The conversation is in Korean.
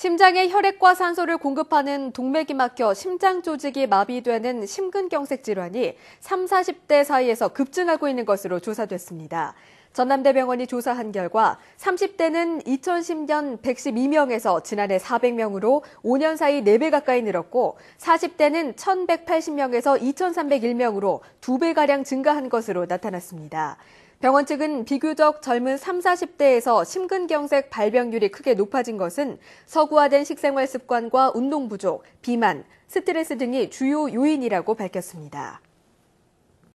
심장에 혈액과 산소를 공급하는 동맥이 막혀 심장 조직이 마비되는 심근경색 질환이 3, 40대 사이에서 급증하고 있는 것으로 조사됐습니다. 전남대병원이 조사한 결과 30대는 2010년 112명에서 지난해 400명으로 5년 사이 4배 가까이 늘었고 40대는 1180명에서 2301명으로 2배가량 증가한 것으로 나타났습니다. 병원 측은 비교적 젊은 3, 40대에서 심근경색 발병률이 크게 높아진 것은 서구화된 식생활 습관과 운동 부족, 비만, 스트레스 등이 주요 요인이라고 밝혔습니다.